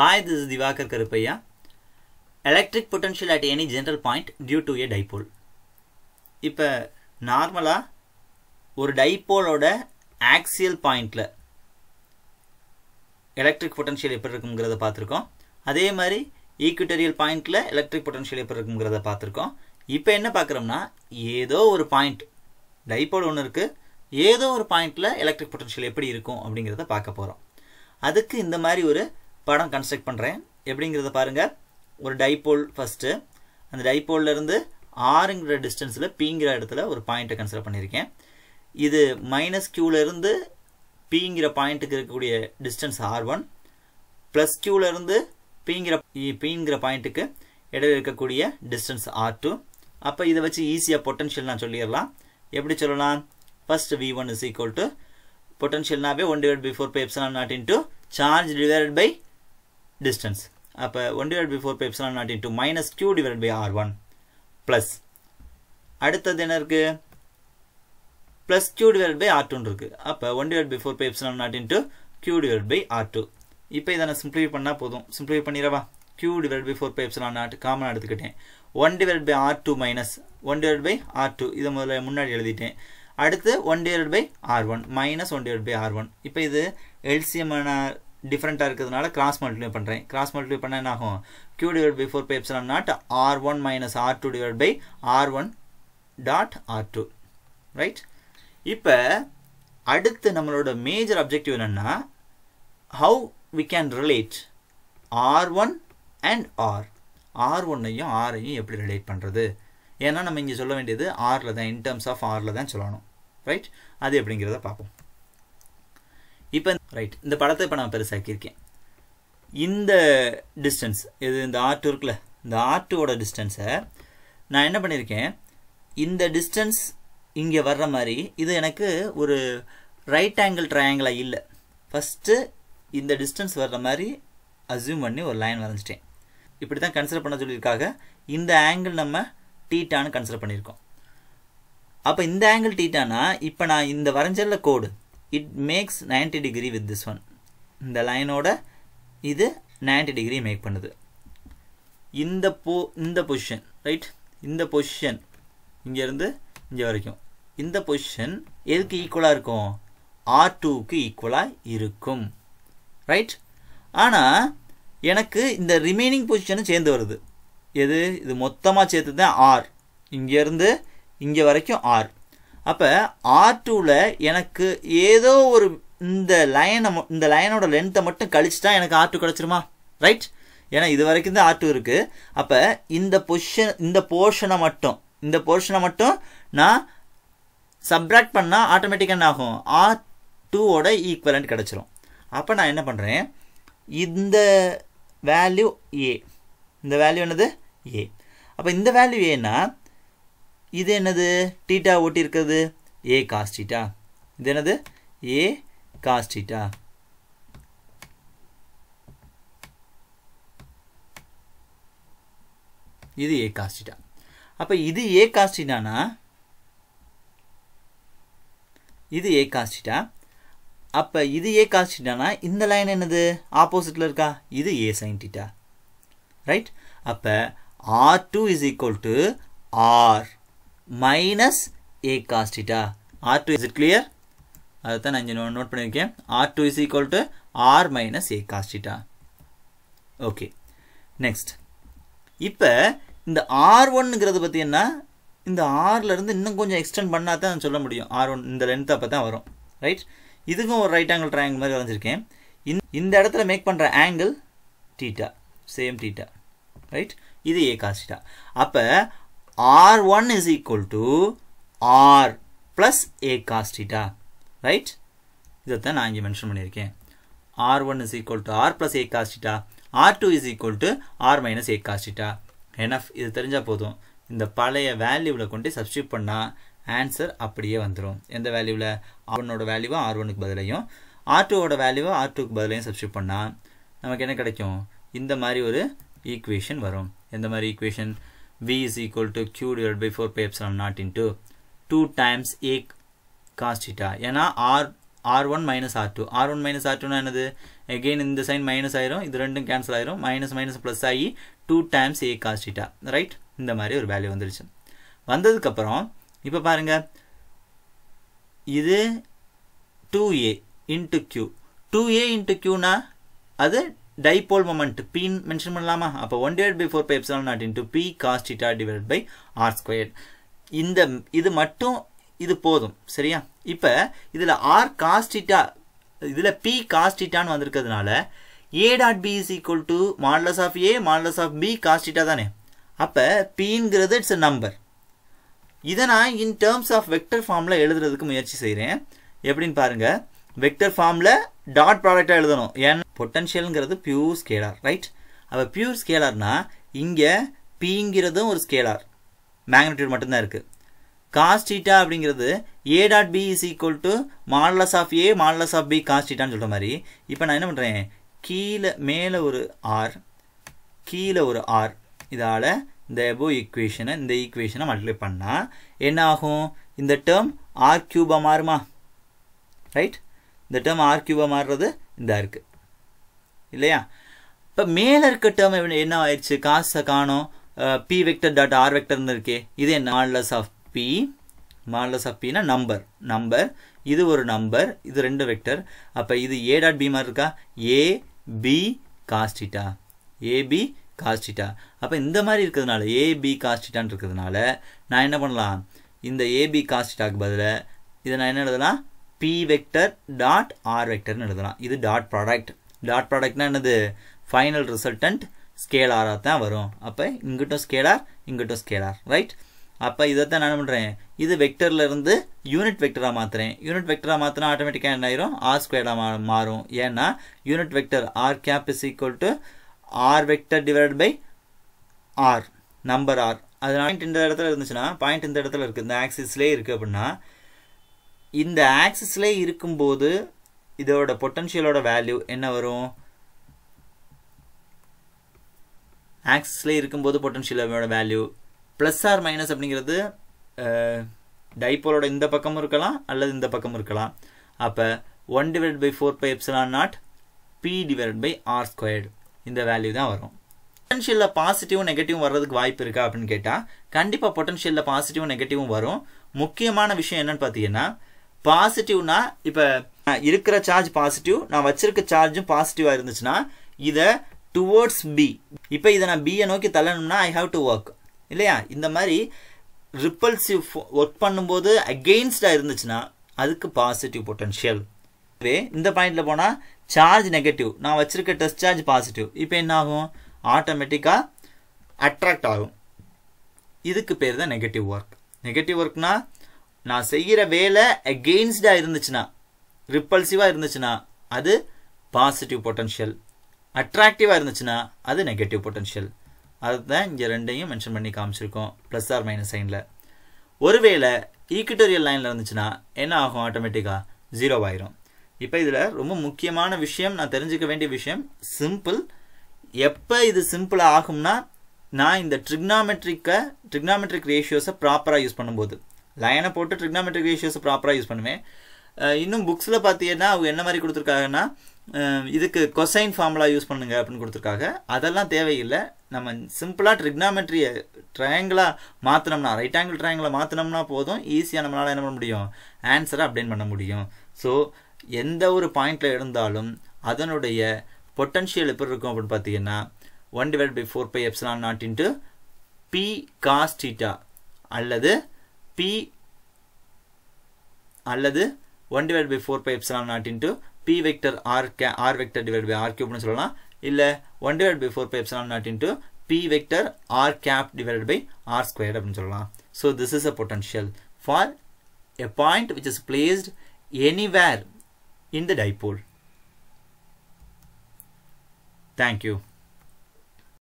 Hi this Divakar Karuppaiah electric potential at any general point point due a a இப்போ நார்மலாக ஒரு டைப்போலோட ஆக்சியல் பாயிண்டில் எலக்ட்ரிக் பொட்டன்ஷியல் எப்படி இருக்குங்கிறத பார்த்துருக்கோம் அதே மாதிரி ஈக்குட்டரியல் பாயிண்டில் எலக்ட்ரிக் பொட்டன்ஷியல் எப்படி இருக்குங்கிறத பார்த்துருக்கோம் இப்போ என்ன பார்க்குறோம்னா ஏதோ ஒரு பாயிண்ட் டைப்போல் ஒன்று இருக்குது ஏதோ ஒரு பாயிண்டில் எலக்ட்ரிக் பொட்டன்ஷியல் எப்படி இருக்கும் அப்படிங்கிறத பார்க்க போகிறோம் அதுக்கு இந்த மாதிரி ஒரு படம் கன்ஸ்ட்ரக்ட் பண்ணுறேன் எப்படிங்கிறத பாருங்கள் ஒரு டைப்போல் ஃபஸ்ட்டு அந்த இருந்து ஆறுங்கிற டிஸ்டன்ஸில் பிங்கிற இடத்துல ஒரு பாயிண்ட்டை கன்சிடர் பண்ணியிருக்கேன் இது மைனஸ் க்யூவிலேருந்து பிங்கிற பாயிண்ட்டுக்கு இருக்கக்கூடிய டிஸ்டன்ஸ் ஆர் ஒன் ப்ளஸ் க்யூவிலேருந்து பிங்கிற பிங்கிற பாயிண்ட்டுக்கு இடையில் இருக்கக்கூடிய டிஸ்டன்ஸ் ஆர் டூ அப்போ இதை வச்சு ஈஸியாக பொட்டன்ஷியல் நான் சொல்லிடலாம் எப்படி சொல்லலாம் first V one is equal to பொட்டன்ஷியல்னாவே one divide by four pi epsilon naught to charge divided by distance அப்போ one divided by 4 pi epsilon naught into minus q divided by r one plus அடுத்தது என்னருக்கு plus plus divided by by இருக்கு டூன்னு இருக்குது அப்போ one 4 pi epsilon naught into q divided by r2 by இதனை simplify இப்போ இதை நான் பண்ணால் போதும் simplify பண்ணிரவா Q divided by 4 pi epsilon naught காமன் எடுத்துக்கிட்டேன் one divided by r2 minus minus one by by இதம் டூ முதல்ல முன்னாடி எழுதிட்டேன் அடுத்து one divided by r one minus one by by r one இப்போ இது LCM டிஃப்ரெண்ட்டாக இருக்கிறதுனால கிராஸ் மல்டிப்ளை பண்ணுறேன் கிராஸ் மல்டிப்ளை பண்ணால் என்ன ஆகும் Q divide by four pi epsilon naught r one minus r two divide by r one dot r two right இப்போ அடுத்து நம்மளோட மேஜர் அப்ஜெக்டிவ் என்னென்னா how we can relate r one and r r ஒன்னையும் ஆரையும் எப்படி relate பண்ணுறது ஏன்னா நம்ம இங்கே சொல்ல வேண்டியது ஆரில் தான் இன் டேர்ம்ஸ் ஆஃப் ஆரில் தான் சொல்லணும் ரைட் அது எப்படிங்கிறத பார்ப்போம் இப்போ ரைட் இந்த படத்தை இப்போ நான் பெருசாக்கியிருக்கேன் இந்த டிஸ்டன்ஸ் இது இந்த ஆர்ட் இருக்குல்ல இந்த ஆர்ட்டோட டிஸ்டன்ஸை நான் என்ன பண்ணியிருக்கேன் இந்த டிஸ்டன்ஸ் இங்கே வர்ற மாதிரி இது எனக்கு ஒரு ரைட் ஆங்கிள் ட்ரையாங்கிளாக இல்லை ஃபஸ்ட்டு இந்த டிஸ்டன்ஸ் வர்ற மாதிரி அசியூம் பண்ணி ஒரு லைன் வரைஞ்சிட்டேன் இப்படி தான் கன்சிடர் பண்ண சொல்லியிருக்காக இந்த ஆங்கிள் நம்ம டீட்டான்னு கன்சிடர் பண்ணியிருக்கோம் அப்போ இந்த ஆங்கிள் டீட்டானா இப்போ நான் இந்த வரைஞ்சல கோடு it makes ninety degree with this one இந்த லைனோட இது நைன்டி டிகிரி மேக் பண்ணுது இந்த போ இந்த பொசிஷன் ரைட் இந்த பொசிஷன் இங்கேருந்து இங்கே வரைக்கும் இந்த பொசிஷன் எதுக்கு ஈக்குவலாக இருக்கும் ஆர் டூக்கு ஈக்குவலாக இருக்கும் ரைட் ஆனால் எனக்கு இந்த ரிமைனிங் பொசிஷனும் சேர்ந்து வருது எது இது மொத்தமாக சேர்த்து தான் ஆர் இங்கேருந்து இங்கே வரைக்கும் ஆர் அப்போ ஆர் டூவில் எனக்கு ஏதோ ஒரு இந்த லைனை இந்த லைனோட லென்த்தை மட்டும் தான் எனக்கு ஆர் டூ கிடச்சிருமா ரைட் ஏன்னா இது வரைக்கும் தான் ஆர் டூ இருக்குது அப்போ இந்த பொஷன் இந்த போர்ஷனை மட்டும் இந்த போர்ஷனை மட்டும் நான் சப்ராக்ட் பண்ணால் ஆட்டோமேட்டிக்காக என்ன ஆகும் ஆர் டூவோட ஈக்குவலண்ட் கிடச்சிரும் அப்போ நான் என்ன பண்ணுறேன் இந்த வேல்யூ ஏ இந்த வேல்யூ என்னது ஏ அப்போ இந்த வேல்யூ ஏன்னா இது என்னது டீட்டா ஓட்டியிருக்கிறது ஏ காஸ்டீட்டா இது என்னது ஏ காஸ்டீட்டா இது ஏ காஸ்டீட்டா அப்போ இது ஏ காஸ்டீட்டானா இது ஏ காஸ்டீட்டா அப்போ இது ஏ காஸ்டீட்டானா இந்த லைன் என்னது ஆப்போசிட்டில் இருக்கா இது ஏ சைன் டீட்டா ரைட் அப்போ r two is equal to r minus a cos theta. R is it clear? அதுத்தான் நான் இங்கு நோட் பண்ணியிருக்கேன் r is equal to R r minus a theta. Okay. Okay இப்ப இப்போ இந்த ஆர் ஒன்னுங்கிறது பத்தி என்ன இந்த ஆர்லேருந்து இன்னும் கொஞ்சம் extend பண்ணால் தான் சொல்ல முடியும் ஆர் ஒன் இந்த length அப்போ தான் வரும் ரைட் இதுக்கும் ஒரு ரைட் angle triangle மாதிரி வரைஞ்சிருக்கேன் இந்த இடத்துல மேக் பண்ணுற angle theta same theta right இது ஏ theta. அப்போ R1 is equal to R plus A cos theta, right? இதைத்தான் நான் இங்கே மென்ஷன் பண்ணியிருக்கேன் R1 is equal to R plus A cos theta, R2 is equal to R minus A cos theta. Enough இது தெரிஞ்சால் போதும் இந்த பழைய வேல்யூவில் கொண்டு சப்ஸ்டியூட் பண்ணால் ஆன்சர் அப்படியே வந்துடும் எந்த வேல்யூவில் ஆர் வேல்யூவோ ஆர் ஒனுக்கு பதிலையும் ஆர் டூவோட வேல்யூவோ ஆர் டூக்கு பதிலையும் சப்ஸ்டியூட் பண்ணால் நமக்கு என்ன கிடைக்கும் இந்த மாதிரி ஒரு ஈக்குவேஷன் வரும் எந்த மாதிரி equation V is equal to Q divided by 4 pi epsilon naught into 2 times A cos theta. ஏன்னா R R1 minus R2. R1 minus R2 நான் என்னது? Again இந்த sign minus ஆயிரும். இது ரெண்டும் cancel ஆயிரும். Minus minus plus i 2 times A cos theta. Right? இந்த மாதிரி ஒரு value வந்துருச்சு. வந்ததுக்கு அப்புறம் இப்போ பாருங்க இது 2A into Q. 2A into Q Qனா அது டைபோல் மொமெண்ட் பின் மென்ஷன் பண்ணலாமா அப்போ one divide by four pi epsilon naught in into p cos theta divide by r squared இந்த இது மட்டும் இது போதும் சரியா இப்போ இதில் ஆர் காஸ் இதில் பி காஸ் டீட்டான்னு வந்திருக்கிறதுனால a dot b is equal to modulus of a modulus of b cos தானே அப்போ பிங்கிறது இட்ஸ் அ நம்பர் இதை நான் இன் டேர்ம்ஸ் ஆஃப் வெக்டர் ஃபார்மில் எழுதுறதுக்கு முயற்சி செய்கிறேன் எப்படின்னு பாருங்கள் வெக்டர் ஃபார்மில் டாட் ப்ராடக்டாக எழுதணும் ஏன்னா பொட்டன்ஷியலுங்கிறது பியூர் ஸ்கேலார் ரைட் அப்போ பியூர் ஸ்கேலார்னால் இங்கே பிங்கிறதும் ஒரு ஸ்கேலார் மேக்னட்யூட் மட்டும்தான் இருக்குது காஸ்டீட்டா அப்படிங்கிறது a dot b is equal to modulus of a modulus of b காஸ்டீட்டான்னு சொல்கிற மாதிரி இப்போ நான் என்ன பண்ணுறேன் கீழே மேலே ஒரு ஆர் கீழே ஒரு ஆர் இதால் இந்த எபோ ஈக்குவேஷனை இந்த ஈக்குவேஷனை மல்டிப்ளை பண்ணால் என்ன ஆகும் இந்த டேர்ம் ஆர் கியூபாக மாறுமா ரைட் இந்த டேர்ம் ஆர் கியூபாக மாறுறது இதாக இருக்குது இல்லையா இப்போ மேலே இருக்க டேர்ம் என்ன ஆயிடுச்சு காசை காணும் பி வெக்டர் டாட் ஆர் வெக்டர்னு இருக்கே இது என்ன modulus of p modulus of பினா நம்பர் நம்பர் இது ஒரு நம்பர் இது ரெண்டு வெக்டர் அப்போ இது ஏ டாட் பி மாதிரி இருக்கா a b cos theta a b cos theta அப்போ இந்த மாதிரி இருக்கிறதுனால ஏபி காஸ்டிட்டான் இருக்கிறதுனால நான் என்ன பண்ணலாம் இந்த ஏபி காஸ்டிட்டாக்கு பதிலாக இதை நான் என்ன எழுதலாம் பி வெக்டர் டாட் ஆர் வெக்டர்னு எழுதலாம் இது டாட் ப்ராடக்ட் டாட் ப்ராடக்ட்னா என்னது ஃபைனல் ரிசல்டன்ட் ஸ்கேலாராக தான் வரும் அப்போ இங்கிட்டும் ஸ்கேலார் இங்கிட்டும் ஸ்கேலார் ரைட் அப்போ இதை தான் நான் பண்ணுறேன் இது வெக்டரில் இருந்து யூனிட் வெக்டராக மாற்றுறேன் யூனிட் வெக்டராக மாற்றினா ஆட்டோமேட்டிக்காக என்ன ஆயிரும் ஆர் ஸ்கொயராக மா மாறும் ஏன்னா unit vector r cap is equal to r vector divide by r number r அது பாயிண்ட் இந்த இடத்துல இருந்துச்சுன்னா பாயிண்ட் இந்த இடத்துல இருக்குது இந்த ஆக்சிஸ்லேயே இருக்குது அப்படின்னா இந்த ஆக்சிஸ்லேயே இருக்கும்போது இதோட பொட்டன்ஷியலோட வேல்யூ என்ன வரும் ஆக்சிஸில் இருக்கும்போது பொட்டன்ஷியலோட வேல்யூ ப்ளஸ் ஆர் மைனஸ் அப்படிங்கிறது டைப்போலோட இந்த பக்கமும் இருக்கலாம் அல்லது இந்த பக்கமும் இருக்கலாம் அப்போ one divide by four pi epsilon naught p divide by r squared இந்த வேல்யூ தான் வரும் பொட்டன்ஷியலில் பாசிட்டிவும் நெகட்டிவும் வர்றதுக்கு வாய்ப்பு இருக்கா அப்படின்னு கேட்டால் கண்டிப்பாக பொட்டன்ஷியலில் பாசிட்டிவும் நெகட்டிவும் வரும் முக்கியமான விஷயம் என்னன்னு பார்த்தீங்கன்னா பாசிட்டிவ்னா இப்போ இருக்கிற சார்ஜ் பாசிட்டிவ் நான் வச்சிருக்க சார்ஜும் பாசிட்டிவாக இருந்துச்சுன்னா இதை டுவோர்ட்ஸ் பி இப்போ இதை நான் பியை நோக்கி தள்ளணும்னா ஐ ஹாவ் டு ஒர்க் இல்லையா இந்த மாதிரி ரிப்பல்சிவ் ஒர்க் பண்ணும்போது அகெயின்ஸ்டாக இருந்துச்சுன்னா அதுக்கு பாசிட்டிவ் பொட்டன்ஷியல் இப்போ இந்த பாயிண்டில் போனால் சார்ஜ் நெகட்டிவ் நான் வச்சுருக்க டெஸ்ட் சார்ஜ் பாசிட்டிவ் இப்போ என்ன ஆகும் ஆட்டோமேட்டிக்காக அட்ராக்ட் ஆகும் இதுக்கு பேர் தான் நெகட்டிவ் ஒர்க் நெகட்டிவ் ஒர்க்னால் நான் செய்கிற வேலை அகெயின்ஸ்டாக இருந்துச்சுன்னா ரிப்பல்சிவாக இருந்துச்சுன்னா அது பாசிட்டிவ் பொட்டன்ஷியல் அட்ராக்டிவாக இருந்துச்சுன்னா அது நெகட்டிவ் பொட்டன்ஷியல் அதுதான் இங்கே ரெண்டையும் மென்ஷன் பண்ணி காமிச்சிருக்கோம் ப்ளஸ் ஆர் மைனஸ் சைனில் ஒருவேளை ஈக்குட்டோரியல் லைனில் இருந்துச்சுன்னா என்ன ஆகும் ஆட்டோமேட்டிக்காக ஜீரோவாயிரும் இப்போ இதில் ரொம்ப முக்கியமான விஷயம் நான் தெரிஞ்சுக்க வேண்டிய விஷயம் சிம்பிள் எப்போ இது சிம்பிளாக ஆகும்னா நான் இந்த ட்ரிக்னாமெட்ரிக்கை ட்ரிக்னாமெட்ரிக் ரேஷியோஸை ப்ராப்பராக யூஸ் பண்ணும்போது லைனை போட்டு ட்ரிக்னாமெட்ரிக் ரேஷியோஸை ப்ராப்பராக யூஸ் பண்ணுவேன் இன்னும் புக்ஸில் பார்த்தீங்கன்னா அவங்க என்ன மாதிரி கொடுத்துருக்காங்கன்னா இதுக்கு கொசைன் ஃபார்முலா யூஸ் பண்ணுங்க அப்படின்னு கொடுத்துருக்காங்க அதெல்லாம் தேவையில்லை நம்ம சிம்பிளாக ட்ரிக்னாமெட்ரியை ட்ரையாங்கிளாக மாற்றினோம்னா ரைட் ஆங்கிள் ட்ரையாங்கிளை மாற்றினோம்னா போதும் ஈஸியாக நம்மளால் என்ன பண்ண முடியும் ஆன்சரை அப்டேன் பண்ண முடியும் ஸோ எந்த ஒரு பாயிண்டில் இருந்தாலும் அதனுடைய பொட்டன்ஷியல் எப்படி இருக்கும் அப்படின்னு பார்த்தீங்கன்னா one divide by four pi epsilon naught into p cos அல்லது பி அல்லது 1 divided by 4 pi epsilon naught into p vector r, r vector divided by r cube சொல்லலாம் 1 divided by 4 pi epsilon naught into p vector r cap divided by r squared அப்படின்னு சொல்லலாம் so this is a potential for a point which is placed anywhere in the dipole thank you